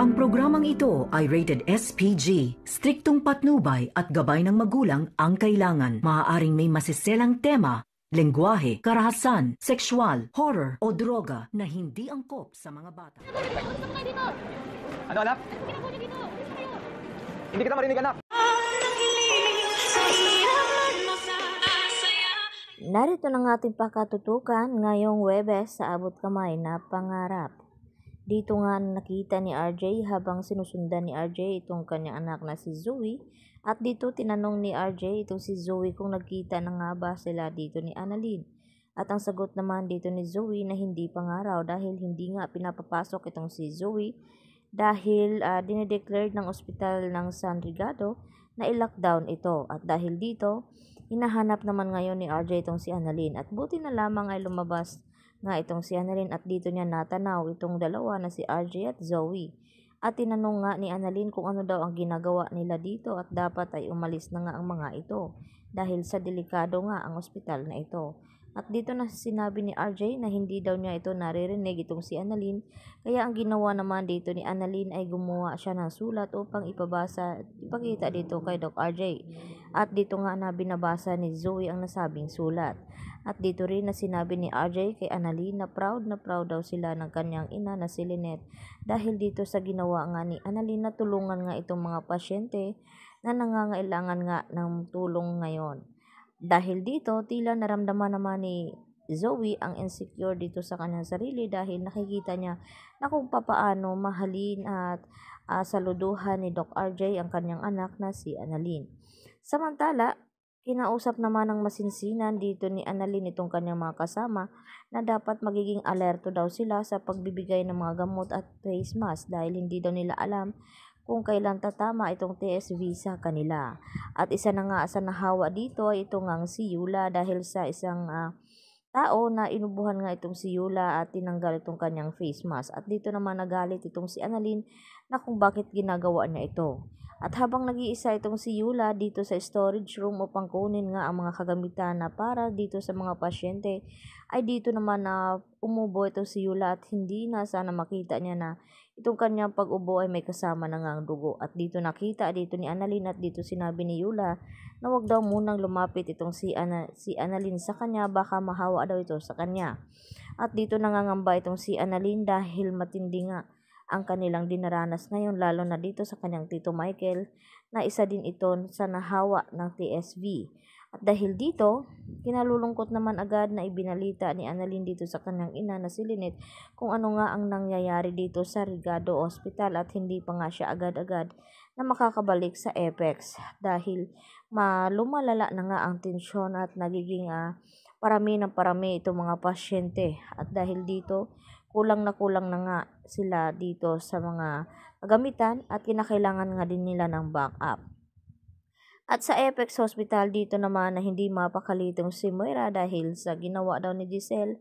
Ang programang ito ay rated SPG. Striktong patnubay at gabay ng magulang ang kailangan. Maaaring may masiselang tema, lengguwahe, karahasan, sexual, horror o droga na hindi angkop sa mga bata. Ano anak? Hindi kita marinig anak. Narito na ng ating pakatutukan ngayong Webes sa Abot Kamay na Pangarap. Dito nga nakita ni RJ habang sinusundan ni RJ itong kanyang anak na si Zoe at dito tinanong ni RJ itong si Zoe kung nagkita na nga ba sila dito ni Annalyn. At ang sagot naman dito ni Zoe na hindi pa nga raw dahil hindi nga pinapapasok itong si Zoe dahil uh, ah, dinedeclared ng ospital ng San Rigado na i-lockdown ito. At dahil dito, hinahanap naman ngayon ni RJ itong si Annalyn at buti na lamang ay lumabas nga itong si Annalyn at dito niya natanaw itong dalawa na si RJ at Zoe. At tinanong nga ni Annalyn kung ano daw ang ginagawa nila dito at dapat ay umalis na nga ang mga ito dahil sa delikado nga ang ospital na ito. At dito na sinabi ni RJ na hindi daw niya ito naririnig itong si Annalyn. Kaya ang ginawa naman dito ni Annalyn ay gumawa siya ng sulat upang ipabasa at ipakita dito kay Doc RJ. At dito nga na binabasa ni Zoe ang nasabing sulat. At dito rin na sinabi ni RJ kay Annalyn na proud na proud daw sila ng kanyang ina na si Lynette dahil dito sa ginawa nga ni Annalyn na tulungan nga itong mga pasyente na nangangailangan nga ng tulong ngayon. Dahil dito, tila naramdaman naman ni Zoe ang insecure dito sa kanyang sarili dahil nakikita niya na kung papaano mahalin at uh, saluduhan ni Doc RJ ang kanyang anak na si Annalyn. Samantala, kinausap naman ng masinsinan dito ni Annalyn itong kanyang mga kasama na dapat magiging alerto daw sila sa pagbibigay ng mga gamot at face mask dahil hindi daw nila alam kung kailan tatama itong TS visa kanila. At isa na nga sa nahawa dito ay itong ang si Yula dahil sa isang uh, tao na inubuhan nga itong si Yula at tinanggal itong kanyang face mask. At dito naman nagalit itong si Annalyn na kung bakit ginagawa niya ito. At habang nag-iisa itong si Yula dito sa storage room upang kunin nga ang mga kagamitan na para dito sa mga pasyente ay dito naman na uh, umubo ito si Yula at hindi na sana makita niya na itong kanyang pag-ubo ay may kasama na ngang dugo. At dito nakita dito ni Annalyn at dito sinabi ni Yula na wag daw munang lumapit itong si, Ana, si Annalyn sa kanya baka mahawa daw ito sa kanya. At dito nangangamba itong si Annalyn dahil matindi nga ang kanilang dinaranas ngayon lalo na dito sa kanyang tito Michael na isa din ito sa nahawa ng TSV. At dahil dito, kinalulungkot naman agad na ibinalita ni Annalyn dito sa kanyang ina na si Lynette kung ano nga ang nangyayari dito sa Rigado Hospital at hindi pa nga siya agad-agad na makakabalik sa Apex dahil malumalala na nga ang tensyon at nagiging uh, parami ng parami itong mga pasyente at dahil dito kulang na kulang na nga sila dito sa mga gamitan at kinakailangan nga din nila ng backup. At sa Apex Hospital dito naman na hindi mapakalitong si Moira dahil sa ginawa daw ni Giselle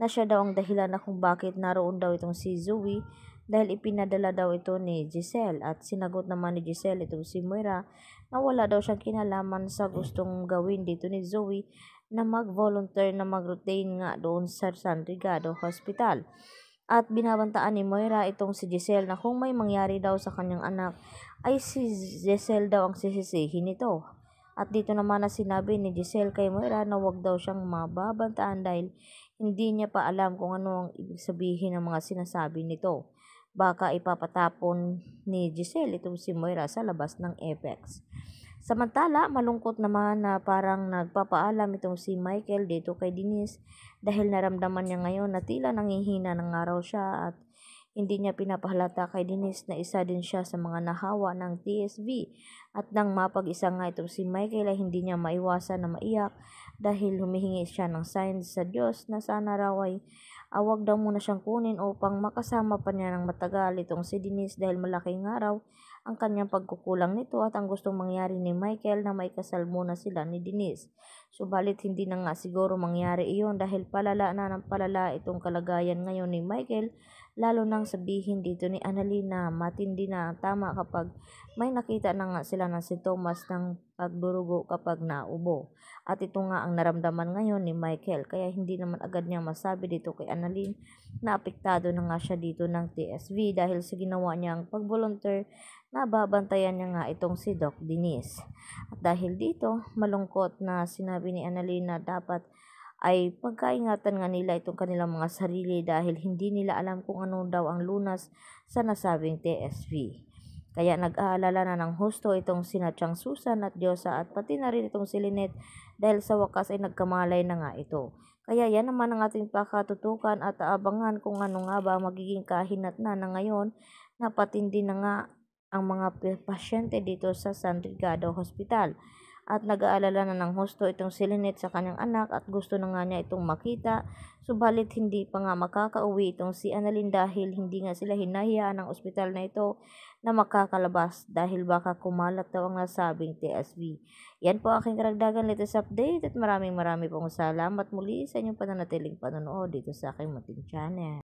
na siya daw ang dahilan na kung bakit naroon daw itong si Zoe dahil ipinadala daw ito ni Giselle at sinagot naman ni Giselle itong si Moira na wala daw siyang kinalaman sa gustong gawin dito ni Zoe na mag-volunteer na mag-routine nga doon sa San Rigado Hospital. At binabantaan ni Moira itong si Giselle na kung may mangyari daw sa kanyang anak, ay si Giselle daw ang sisisihin nito. At dito naman na sinabi ni Giselle kay Moira na huwag daw siyang mababantaan dahil hindi niya pa alam kung ano ang ibig sabihin ng mga sinasabi nito. Baka ipapatapon ni Giselle itong si Moira sa labas ng effects. Samantala, malungkot naman na parang nagpapaalam itong si Michael dito kay Denise dahil naramdaman niya ngayon na tila nangihina ng araw siya at hindi niya pinapahalata kay Denise na isa din siya sa mga nahawa ng TSV at nang mapag-isa nga itong si Michael ay hindi niya maiwasan na maiyak dahil humihingi siya ng signs sa Diyos na sana raw ay awag daw muna siyang kunin upang makasama pa niya ng matagal itong si Denise dahil malaki nga raw ang kanyang pagkukulang nito at ang gustong mangyari ni Michael na maikasal muna sila ni Denise. Subalit hindi na nga siguro mangyari iyon dahil palala na ng palala itong kalagayan ngayon ni Michael lalo nang sabihin dito ni Annalina matindi na ang tama kapag may nakita na nga sila si Thomas ng pagdurugo kapag naubo. At ito nga ang naramdaman ngayon ni Michael kaya hindi naman agad niya masabi dito kay Annalyn na apektado na nga siya dito ng TSV dahil sa ginawa niyang pag-volunteer na babantayan niya nga itong si Doc Denise. At dahil dito, malungkot na sinabi sinabi ni Annalyn dapat ay pagkaingatan nga nila itong kanilang mga sarili dahil hindi nila alam kung ano daw ang lunas sa nasabing TSV. Kaya nag-aalala na ng husto itong sina Chang Susan at Diyosa at pati na rin itong si Lynette dahil sa wakas ay nagkamalay na nga ito. Kaya yan naman ang ating pakatutukan at aabangan kung ano nga ba magiging kahinat na na ngayon na patindi na nga ang mga pasyente dito sa San Rigado Hospital at nag-aalala na ng husto itong si Lynette sa kanyang anak at gusto na nga niya itong makita. Subalit hindi pa nga makakauwi itong si Annalyn dahil hindi nga sila hinahiyaan ng ospital na ito na makakalabas dahil baka kumalat daw ang nasabing TSB. Yan po aking karagdagan latest update at maraming marami pong salamat muli sa inyong pananatiling panonood dito sa aking Mating Channel.